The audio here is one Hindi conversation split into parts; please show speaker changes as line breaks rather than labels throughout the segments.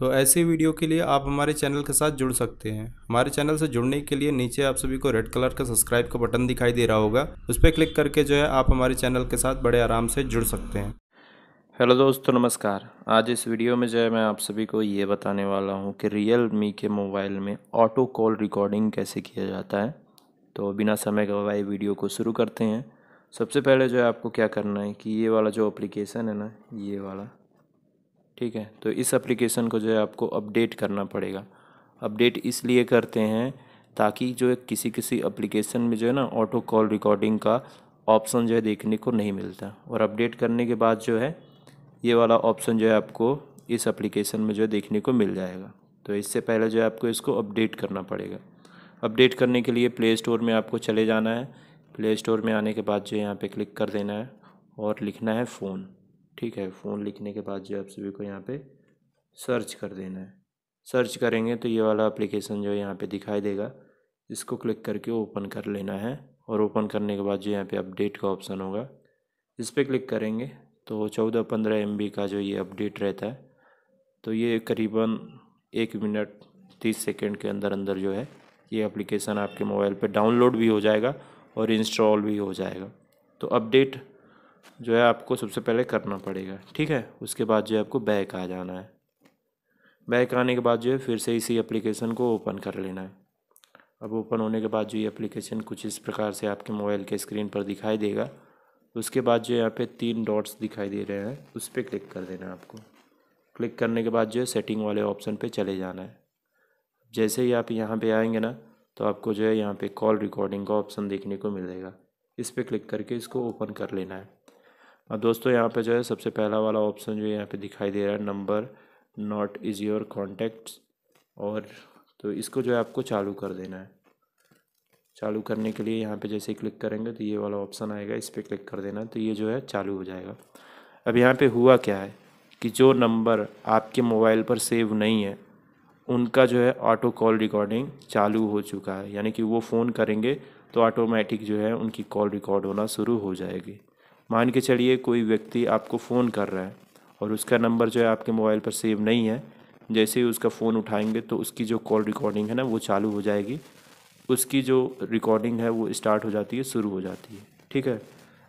तो ऐसे वीडियो के लिए आप हमारे चैनल के साथ जुड़ सकते हैं हमारे चैनल से जुड़ने के लिए नीचे आप सभी को रेड कलर का सब्सक्राइब का बटन दिखाई दे रहा होगा उस पर क्लिक करके जो है आप हमारे चैनल के साथ बड़े आराम से जुड़ सकते हैं हेलो दोस्तों नमस्कार आज इस वीडियो में जो है मैं आप सभी को ये बताने वाला हूँ कि रियल मी के मोबाइल में ऑटो कॉल रिकॉर्डिंग कैसे किया जाता है तो बिना समय गवाए वीडियो को शुरू करते हैं सबसे पहले जो है आपको क्या करना है कि ये वाला जो एप्लीकेशन है ना ये वाला ठीक है तो इस एप्लीकेशन को जो है आपको अपडेट करना पड़ेगा अपडेट इसलिए करते हैं ताकि जो है किसी किसी एप्लीकेशन में जो है ना ऑटो कॉल रिकॉर्डिंग का ऑप्शन जो है देखने को नहीं मिलता और अपडेट करने के बाद जो है ये वाला ऑप्शन जो है आपको इस एप्लीकेशन में जो है देखने को मिल जाएगा तो इससे पहले जो है आपको इसको अपडेट करना पड़ेगा अपडेट करने के लिए प्ले स्टोर में आपको चले जाना है प्ले स्टोर में आने के बाद जो है यहाँ पर क्लिक कर देना है और लिखना है फ़ोन ठीक है फ़ोन लिखने के बाद जो आप सभी को यहाँ पे सर्च कर देना है सर्च करेंगे तो ये वाला एप्लीकेशन जो है यहाँ पर दिखाई देगा इसको क्लिक करके ओपन कर लेना है और ओपन करने के बाद जो यहाँ पे अपडेट का ऑप्शन होगा इस पर क्लिक करेंगे तो चौदह पंद्रह एम का जो ये अपडेट रहता है तो ये करीबन एक मिनट तीस सेकेंड के अंदर अंदर जो है ये एप्लीकेशन आपके मोबाइल पर डाउनलोड भी हो जाएगा और इंस्टॉल भी हो जाएगा तो अपडेट जो है आपको सबसे पहले करना पड़ेगा ठीक है उसके बाद जो है आपको बैक आ जाना है बैक आने के बाद जो है फिर से इसी एप्लीकेशन को ओपन कर लेना है अब ओपन होने के बाद जो ये एप्लीकेशन कुछ इस प्रकार से आपके मोबाइल के स्क्रीन पर दिखाई देगा उसके बाद जो यहाँ पे तीन डॉट्स दिखाई दे रहे हैं उस पर क्लिक कर देना है आपको क्लिक करने के बाद जो है सेटिंग वाले ऑप्शन पे चले जाना है जैसे ही आप यहाँ पे आएंगे ना तो आपको जो है यहाँ पे कॉल रिकॉर्डिंग का ऑप्शन देखने को मिलेगा इस पर क्लिक करके इसको ओपन कर लेना है अब दोस्तों यहाँ पे जो है सबसे पहला वाला ऑप्शन जो यहाँ पे दिखाई दे रहा है number not is your contacts और तो इसको जो है आपको चालू कर देना है चालू करने के लिए यहाँ पे जैसे क्लिक करेंगे तो ये वाला ऑप्शन आएगा इस पर क्लिक कर देना तो ये जो है चालू हो जाएगा अब यहाँ पे हुआ क्या है कि जो नंबर आपके मोबाइल पर सेव नहीं है उनका जो है ऑटो कॉल रिकॉर्डिंग चालू हो चुका है यानी कि वो फ़ोन करेंगे तो ऑटोमेटिक जो है उनकी कॉल रिकॉर्ड होना शुरू हो जाएगी मान के चलिए कोई व्यक्ति आपको फ़ोन कर रहा है और उसका नंबर जो है आपके मोबाइल पर सेव नहीं है जैसे ही उसका फ़ोन उठाएंगे तो उसकी जो कॉल रिकॉर्डिंग है ना वो चालू हो जाएगी उसकी जो रिकॉर्डिंग है वो स्टार्ट हो जाती है शुरू हो जाती है ठीक है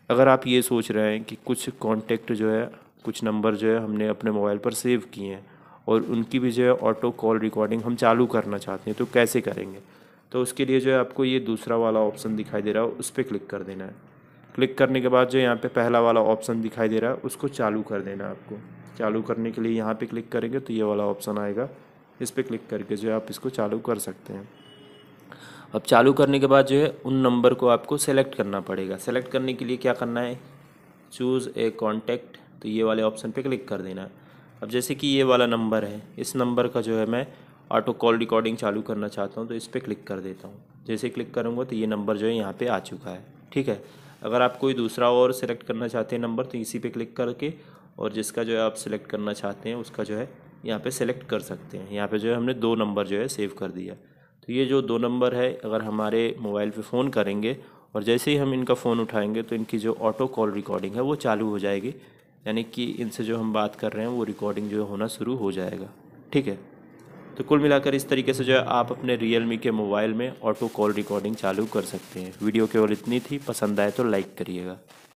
अगर आप ये सोच रहे हैं कि कुछ कॉन्टेक्ट जो है कुछ नंबर जो है हमने अपने मोबाइल पर सेव किए हैं और उनकी भी जो है ऑटो कॉल रिकॉर्डिंग हम चालू करना चाहते हैं तो कैसे करेंगे तो उसके लिए जो है आपको ये दूसरा वाला ऑप्शन दिखाई दे रहा है उस पर क्लिक कर देना है क्लिक करने के बाद जो यहाँ पे पहला वाला ऑप्शन दिखाई दे रहा है उसको चालू कर देना आपको चालू करने के लिए यहाँ पे क्लिक करेंगे तो ये वाला ऑप्शन आएगा इस पर क्लिक करके जो है आप इसको चालू कर सकते हैं अब चालू करने के बाद जो है उन नंबर को आपको सेलेक्ट करना पड़ेगा सेलेक्ट करने के लिए क्या करना है चूज़ ए कॉन्टैक्ट तो ये वाले ऑप्शन पर क्लिक कर देना अब जैसे कि ये वाला नंबर है इस नंबर का जो है मैं ऑटो कॉल रिकॉर्डिंग चालू करना चाहता हूँ तो इस पर क्लिक कर देता हूँ जैसे क्लिक करूँगा तो ये नंबर जो है यहाँ पर आ चुका है ठीक है अगर आप कोई दूसरा और सिलेक्ट करना चाहते हैं नंबर तो इसी पे क्लिक करके और जिसका जो है आप सिलेक्ट करना चाहते हैं उसका जो है यहाँ पे सेलेक्ट कर सकते हैं यहाँ पे जो है हमने दो नंबर जो है सेव कर दिया तो ये जो दो नंबर है अगर हमारे मोबाइल पे फ़ोन करेंगे और जैसे ही हम इनका फ़ोन उठाएंगे तो इनकी जो ऑटो कॉल रिकॉर्डिंग है वो चालू हो जाएगी यानी कि इनसे जो हम बात कर रहे हैं वो रिकॉर्डिंग जो होना शुरू हो जाएगा ठीक है तो कुल मिलाकर इस तरीके से जो है आप अपने रियल के मोबाइल में ऑटो कॉल रिकॉर्डिंग चालू कर सकते हैं वीडियो केवल इतनी थी पसंद आए तो लाइक करिएगा